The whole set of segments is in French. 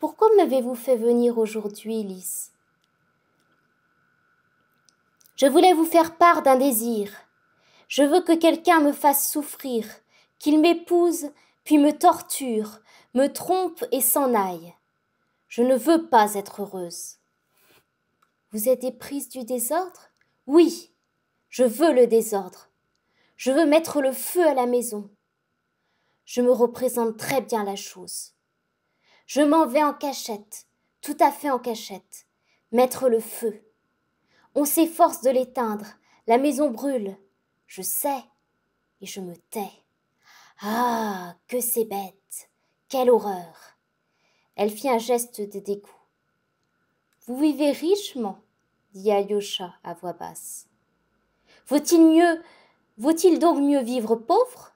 Pourquoi m'avez-vous fait venir aujourd'hui, Lys Je voulais vous faire part d'un désir. Je veux que quelqu'un me fasse souffrir, qu'il m'épouse, puis me torture, me trompe et s'en aille. Je ne veux pas être heureuse. Vous êtes éprise du désordre Oui, je veux le désordre. Je veux mettre le feu à la maison. Je me représente très bien la chose. Je m'en vais en cachette, tout à fait en cachette, mettre le feu. On s'efforce de l'éteindre, la maison brûle. Je sais, et je me tais. Ah, que c'est bête, quelle horreur. Elle fit un geste de dégoût. Vous vivez richement, dit Ayosha à voix basse. Vaut-il mieux, vaut-il donc mieux vivre pauvre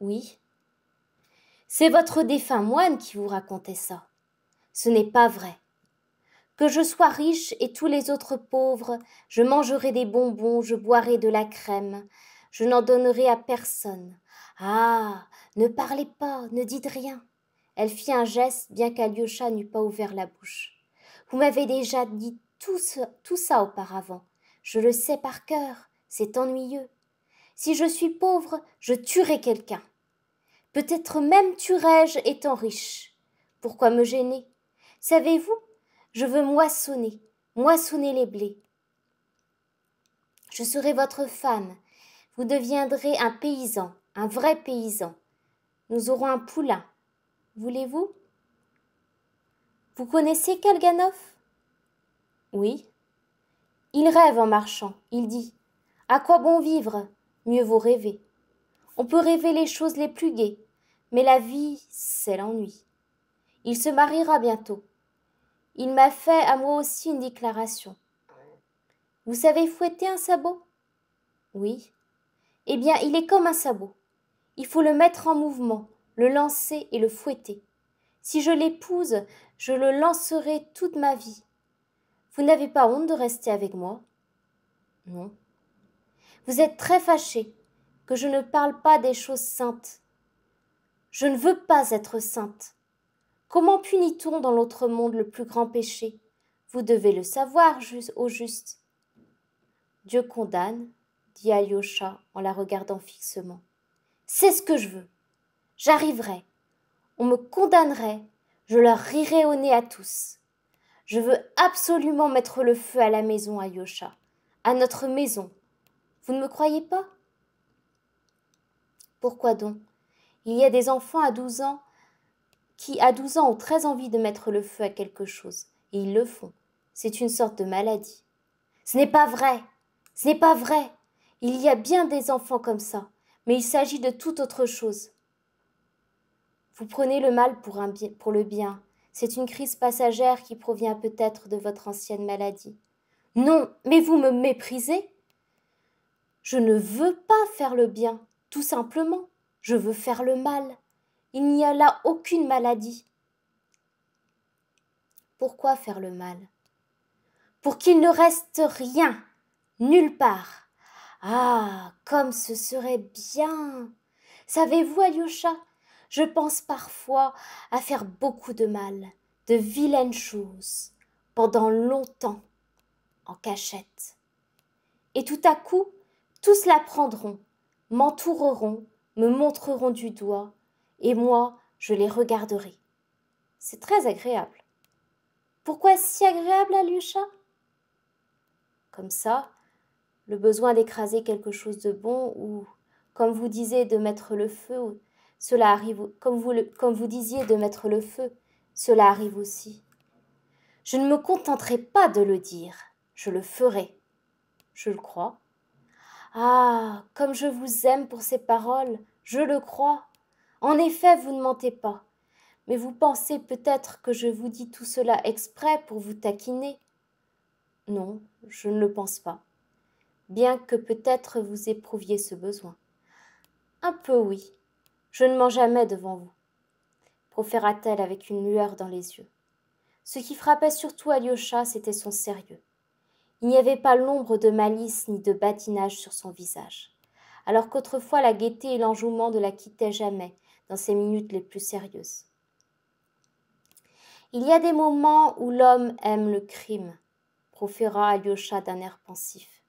Oui, c'est votre défunt moine qui vous racontait ça. Ce n'est pas vrai. Que je sois riche et tous les autres pauvres, je mangerai des bonbons, je boirai de la crème, je n'en donnerai à personne. Ah. Ne parlez pas, ne dites rien. Elle fit un geste, bien qu'Alyosha n'eût pas ouvert la bouche. Vous m'avez déjà dit tout, tout ça auparavant. Je le sais par cœur, c'est ennuyeux. Si je suis pauvre, je tuerai quelqu'un. Peut-être même tuerais je étant riche. Pourquoi me gêner Savez-vous, je veux moissonner, moissonner les blés. Je serai votre femme, vous deviendrez un paysan, un vrai paysan. Nous aurons un poulain. Voulez-vous Vous connaissez Kalganov Oui. Il rêve en marchant. Il dit À quoi bon vivre Mieux vaut rêver. On peut rêver les choses les plus gaies, mais la vie, c'est l'ennui. Il se mariera bientôt. Il m'a fait à moi aussi une déclaration. Vous savez fouetter un sabot Oui. Eh bien, il est comme un sabot. Il faut le mettre en mouvement, le lancer et le fouetter. Si je l'épouse, je le lancerai toute ma vie. Vous n'avez pas honte de rester avec moi Non. Vous êtes très fâché que je ne parle pas des choses saintes. Je ne veux pas être sainte. Comment punit-on dans l'autre monde le plus grand péché Vous devez le savoir, au juste. Dieu condamne, dit Ayosha en la regardant fixement. C'est ce que je veux. J'arriverai. On me condamnerait. Je leur rirai au nez à tous. Je veux absolument mettre le feu à la maison, Ayosha. À notre maison. Vous ne me croyez pas Pourquoi donc il y a des enfants à 12 ans qui, à 12 ans, ont très envie de mettre le feu à quelque chose, et ils le font. C'est une sorte de maladie. Ce n'est pas vrai. Ce n'est pas vrai. Il y a bien des enfants comme ça, mais il s'agit de toute autre chose. Vous prenez le mal pour, pour le bien. C'est une crise passagère qui provient peut-être de votre ancienne maladie. Non, mais vous me méprisez. Je ne veux pas faire le bien, tout simplement je veux faire le mal. Il n'y a là aucune maladie. Pourquoi faire le mal Pour qu'il ne reste rien, nulle part. Ah, comme ce serait bien. Savez-vous, Alyosha, je pense parfois à faire beaucoup de mal, de vilaines choses, pendant longtemps, en cachette. Et tout à coup, tous la prendront, m'entoureront, me montreront du doigt, et moi, je les regarderai. C'est très agréable. Pourquoi si agréable, Alyosha Comme ça, le besoin d'écraser quelque chose de bon ou, comme vous disiez, de mettre le feu, cela arrive, comme vous, comme vous disiez, de mettre le feu, cela arrive aussi. Je ne me contenterai pas de le dire, je le ferai. Je le crois. Ah, comme je vous aime pour ces paroles, je le crois. En effet, vous ne mentez pas. Mais vous pensez peut-être que je vous dis tout cela exprès pour vous taquiner. Non, je ne le pense pas. Bien que peut-être vous éprouviez ce besoin. Un peu oui. Je ne mens jamais devant vous. proféra-t-elle avec une lueur dans les yeux. Ce qui frappait surtout Alyosha, c'était son sérieux. Il n'y avait pas l'ombre de malice ni de badinage sur son visage, alors qu'autrefois la gaieté et l'enjouement ne la quittaient jamais dans ses minutes les plus sérieuses. Il y a des moments où l'homme aime le crime, proféra Alyosha d'un air pensif.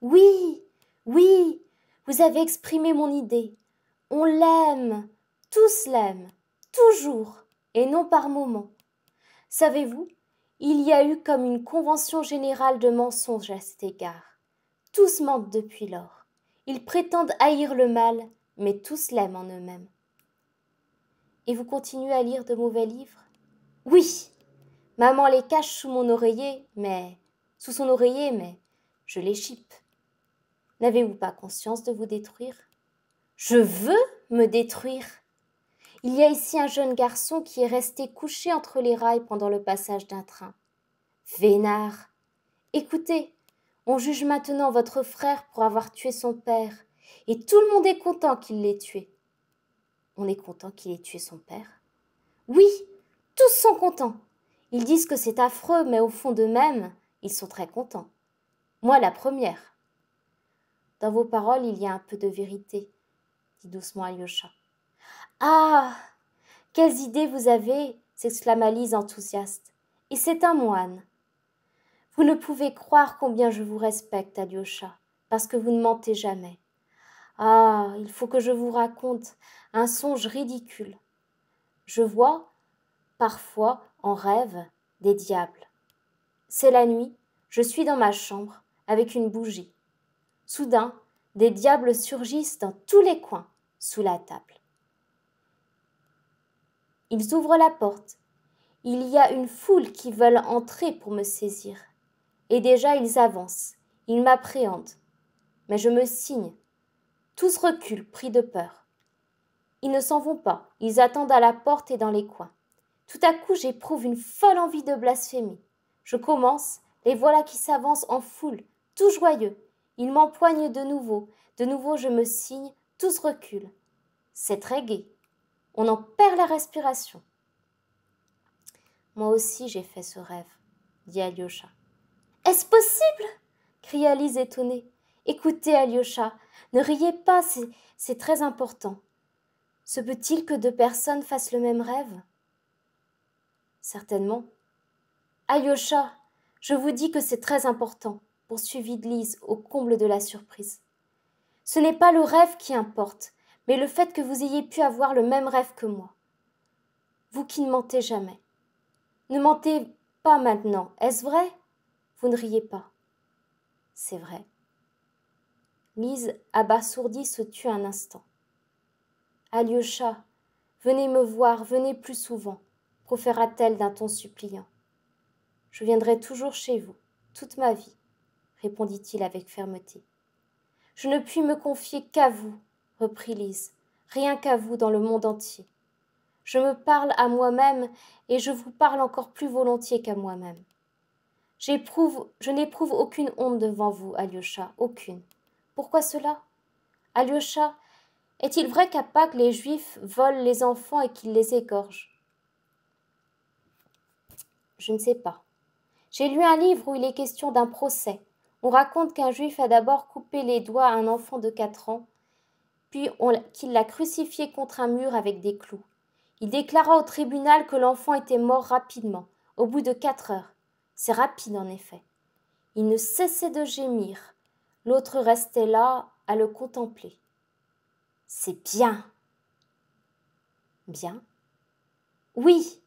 Oui, oui, vous avez exprimé mon idée. On l'aime, tous l'aiment, toujours, et non par moments. Savez-vous, il y a eu comme une convention générale de mensonges à cet égard. Tous mentent depuis lors. Ils prétendent haïr le mal, mais tous l'aiment en eux-mêmes. Et vous continuez à lire de mauvais livres Oui Maman les cache sous mon oreiller, mais. sous son oreiller, mais. je les chipe. N'avez-vous pas conscience de vous détruire Je veux me détruire il y a ici un jeune garçon qui est resté couché entre les rails pendant le passage d'un train. Vénard. Écoutez, on juge maintenant votre frère pour avoir tué son père, et tout le monde est content qu'il l'ait tué. On est content qu'il ait tué son père Oui, tous sont contents. Ils disent que c'est affreux, mais au fond d'eux-mêmes, ils sont très contents. Moi la première. Dans vos paroles, il y a un peu de vérité, dit doucement Alyosha. Ah Quelles idées vous avez s'exclama Lise enthousiaste. Et c'est un moine. Vous ne pouvez croire combien je vous respecte, Alyosha, parce que vous ne mentez jamais. Ah, il faut que je vous raconte un songe ridicule. Je vois, parfois, en rêve, des diables. C'est la nuit, je suis dans ma chambre, avec une bougie. Soudain, des diables surgissent dans tous les coins, sous la table. Ils ouvrent la porte. Il y a une foule qui veulent entrer pour me saisir. Et déjà ils avancent, ils m'appréhendent. Mais je me signe. Tous reculent, pris de peur. Ils ne s'en vont pas, ils attendent à la porte et dans les coins. Tout à coup j'éprouve une folle envie de blasphémie. Je commence, les voilà qui s'avancent en foule, tout joyeux. Ils m'empoignent de nouveau, de nouveau je me signe, tous reculent. C'est très gai. On en perd la respiration. Moi aussi j'ai fait ce rêve, dit Alyosha. Est-ce possible cria Lise étonnée. Écoutez, Alyosha, ne riez pas, c'est très important. Se peut-il que deux personnes fassent le même rêve Certainement. Alyosha, je vous dis que c'est très important, poursuivit Lise au comble de la surprise. Ce n'est pas le rêve qui importe, mais le fait que vous ayez pu avoir le même rêve que moi. Vous qui ne mentez jamais. Ne mentez pas maintenant, est-ce vrai Vous ne riez pas. C'est vrai. Lise, abasourdie, se tue un instant. Alyosha, venez me voir, venez plus souvent, proféra-t-elle d'un ton suppliant. Je viendrai toujours chez vous, toute ma vie, répondit-il avec fermeté. Je ne puis me confier qu'à vous, reprit Lise, rien qu'à vous dans le monde entier. Je me parle à moi-même et je vous parle encore plus volontiers qu'à moi-même. J'éprouve, je n'éprouve aucune honte devant vous, Alyosha, aucune. Pourquoi cela Alyosha, est-il vrai qu'à Pâques les Juifs volent les enfants et qu'ils les égorgent Je ne sais pas. J'ai lu un livre où il est question d'un procès. On raconte qu'un Juif a d'abord coupé les doigts à un enfant de quatre ans, puis qu'il l'a crucifié contre un mur avec des clous. Il déclara au tribunal que l'enfant était mort rapidement, au bout de quatre heures. C'est rapide en effet. Il ne cessait de gémir. L'autre restait là à le contempler. C'est bien. Bien Oui.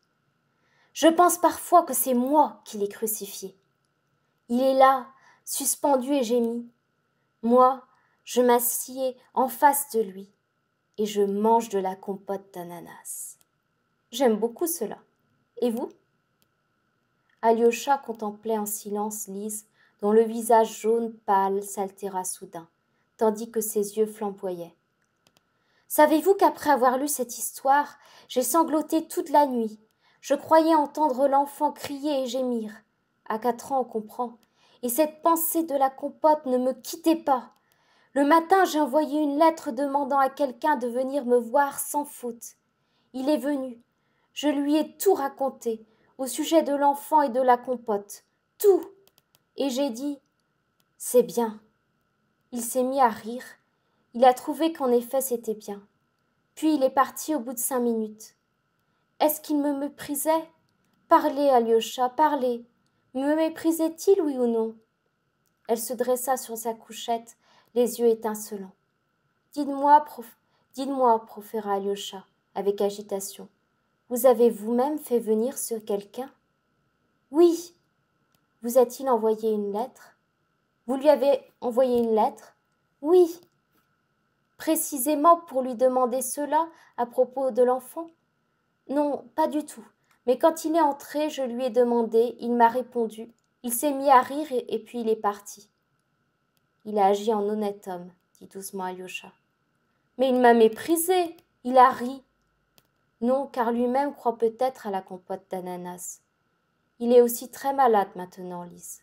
Je pense parfois que c'est moi qui l'ai crucifié. Il est là, suspendu et gémi. Moi, je m'assieds en face de lui et je mange de la compote d'ananas. J'aime beaucoup cela. Et vous Alyosha contemplait en silence Lise, dont le visage jaune pâle s'altéra soudain, tandis que ses yeux flamboyaient. Savez-vous qu'après avoir lu cette histoire, j'ai sangloté toute la nuit. Je croyais entendre l'enfant crier et gémir. À quatre ans, on comprend. Et cette pensée de la compote ne me quittait pas. Le matin, j'ai envoyé une lettre demandant à quelqu'un de venir me voir sans faute. Il est venu. Je lui ai tout raconté au sujet de l'enfant et de la compote. Tout. Et j'ai dit C'est bien. Il s'est mis à rire. Il a trouvé qu'en effet c'était bien. Puis il est parti au bout de cinq minutes. Est-ce qu'il me méprisait Parlez, Alyosha, parlez. Me méprisait-il, oui ou non Elle se dressa sur sa couchette les yeux étincelants. Dites-moi, prof... dites-moi, proféra Alyosha, avec agitation, vous avez vous-même fait venir ce quelqu'un Oui. Vous a-t-il envoyé une lettre Vous lui avez envoyé une lettre Oui. Précisément pour lui demander cela à propos de l'enfant Non, pas du tout. Mais quand il est entré, je lui ai demandé, il m'a répondu, il s'est mis à rire et puis il est parti. Il a agi en honnête homme, dit doucement Alyosha. Mais il m'a méprisé, il a ri. Non, car lui-même croit peut-être à la compote d'ananas. Il est aussi très malade maintenant, Lise.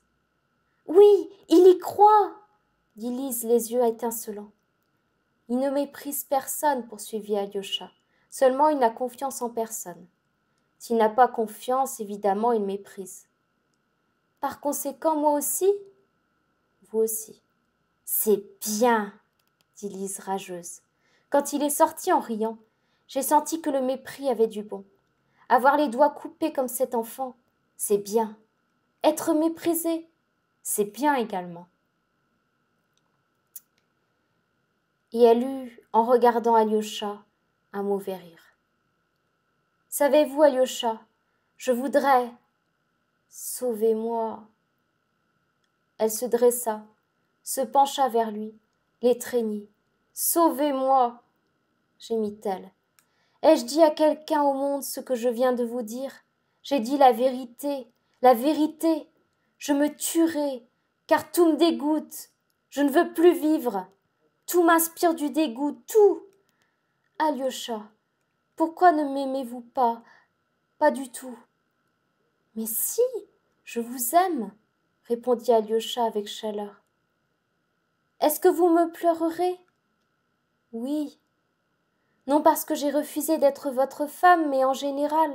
Oui, il y croit, dit Lise, les yeux étincelants. Il ne méprise personne, poursuivit Alyosha. Seulement, il n'a confiance en personne. S'il n'a pas confiance, évidemment, il méprise. Par conséquent, moi aussi Vous aussi. C'est bien, dit Lise rageuse. Quand il est sorti en riant, j'ai senti que le mépris avait du bon. Avoir les doigts coupés comme cet enfant, c'est bien. Être méprisé, c'est bien également. Et elle eut, en regardant Alyosha, un mauvais rire. Savez-vous, Alyosha, je voudrais. Sauvez-moi. Elle se dressa se pencha vers lui, l'étreignit. Sauvez-moi gémit-elle. Ai-je dit à quelqu'un au monde ce que je viens de vous dire J'ai dit la vérité, la vérité Je me tuerai, car tout me dégoûte. Je ne veux plus vivre. Tout m'inspire du dégoût, tout Alyosha, pourquoi ne m'aimez-vous pas Pas du tout. Mais si, je vous aime, répondit Alyosha avec chaleur. Est-ce que vous me pleurerez Oui. Non parce que j'ai refusé d'être votre femme, mais en général.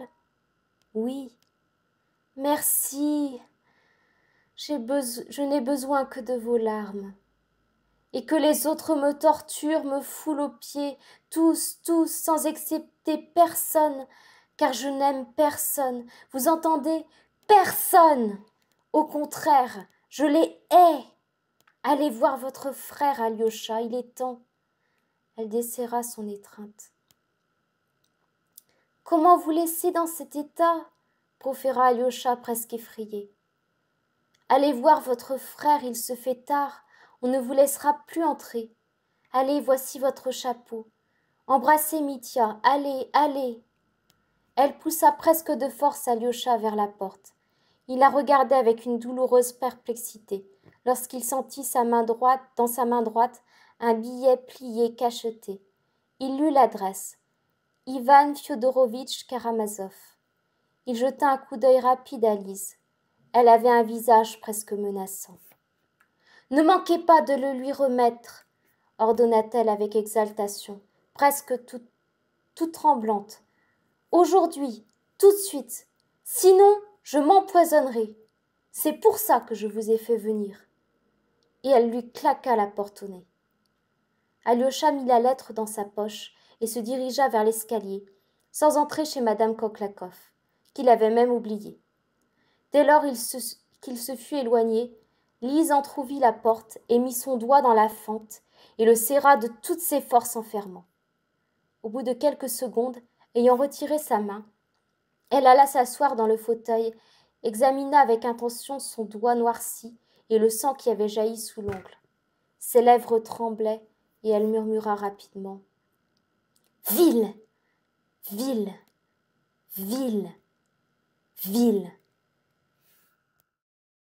Oui. Merci. Je n'ai besoin que de vos larmes. Et que les autres me torturent, me foulent aux pieds, tous, tous, sans excepter personne, car je n'aime personne. Vous entendez Personne. Au contraire, je les hais. Allez voir votre frère, Alyosha, il est temps. Elle desserra son étreinte. Comment vous laisser dans cet état proféra Alyosha presque effrayé. Allez voir votre frère, il se fait tard, on ne vous laissera plus entrer. Allez, voici votre chapeau. Embrassez Mitya, allez, allez. Elle poussa presque de force Alyosha vers la porte. Il la regardait avec une douloureuse perplexité lorsqu'il sentit sa main droite, dans sa main droite, un billet plié cacheté. Il lut l'adresse. Ivan Fyodorovitch Karamazov. Il jeta un coup d'œil rapide à Lise. Elle avait un visage presque menaçant. Ne manquez pas de le lui remettre, ordonna-t-elle avec exaltation, presque tout, toute tremblante. Aujourd'hui, tout de suite. Sinon, je m'empoisonnerai. C'est pour ça que je vous ai fait venir et elle lui claqua la porte au nez. Alyosha mit la lettre dans sa poche et se dirigea vers l'escalier, sans entrer chez madame Koklakoff, qu'il avait même oubliée. Dès lors qu'il se, fut éloigné, Lise entr'ouvrit la porte et mit son doigt dans la fente et le serra de toutes ses forces en fermant. Au bout de quelques secondes, ayant retiré sa main, elle alla s'asseoir dans le fauteuil, examina avec intention son doigt noirci et le sang qui avait jailli sous l'ongle. Ses lèvres tremblaient et elle murmura rapidement. Ville. Ville. Ville. Ville.